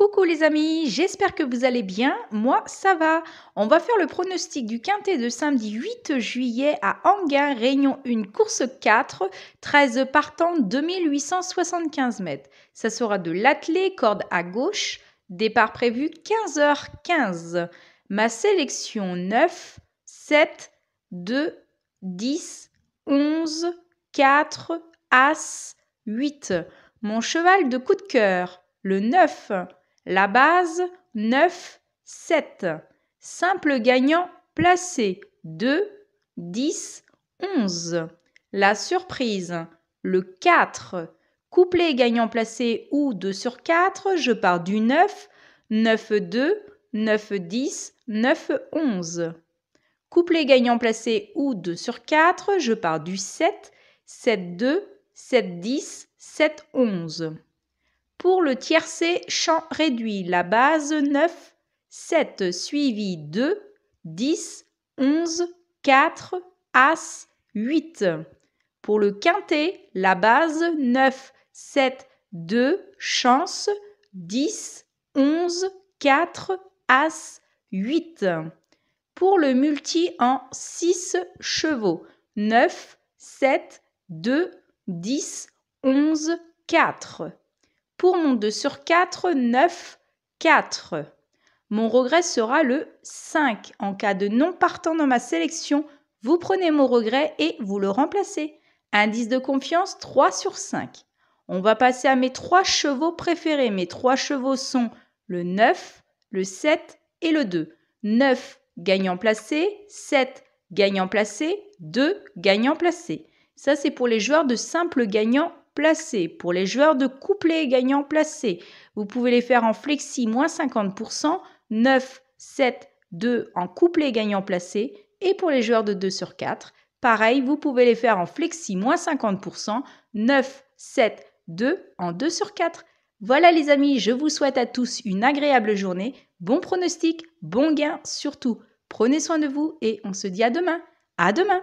Coucou les amis, j'espère que vous allez bien. Moi, ça va. On va faire le pronostic du quintet de samedi 8 juillet à Anguin, Réunion 1, course 4, 13 partants, 2875 mètres. Ça sera de l'attelé, corde à gauche, départ prévu 15h15. Ma sélection 9, 7, 2, 10, 11, 4, As, 8. Mon cheval de coup de cœur, le 9. La base 9, 7. Simple gagnant placé 2, 10, 11. La surprise le 4. Couplet gagnant placé ou 2 sur 4, je pars du 9, 9, 2, 9, 10, 9, 11. Couplet gagnant placé ou 2 sur 4, je pars du 7, 7, 2, 7, 10, 7, 11. Pour le tiercé champ réduit, la base 9, 7 suivi 2, 10, 11, 4, As, 8. Pour le quintet, la base 9, 7, 2, chance, 10, 11, 4, As, 8. Pour le multi en 6 chevaux, 9, 7, 2, 10, 11, 4. Pour mon 2 sur 4, 9, 4. Mon regret sera le 5. En cas de non partant dans ma sélection, vous prenez mon regret et vous le remplacez. Indice de confiance 3 sur 5. On va passer à mes trois chevaux préférés. Mes trois chevaux sont le 9, le 7 et le 2. 9 gagnant placé, 7 gagnant placé, 2 gagnant placé. Ça, c'est pour les joueurs de simple gagnant placé. Pour les joueurs de couplet gagnant placé, vous pouvez les faire en flexi moins 50%, 9, 7, 2 en couplet gagnant placé. Et pour les joueurs de 2 sur 4, pareil, vous pouvez les faire en flexi moins 50%, 9, 7, 2 en 2 sur 4. Voilà les amis, je vous souhaite à tous une agréable journée, bon pronostic, bon gain surtout. Prenez soin de vous et on se dit à demain. À demain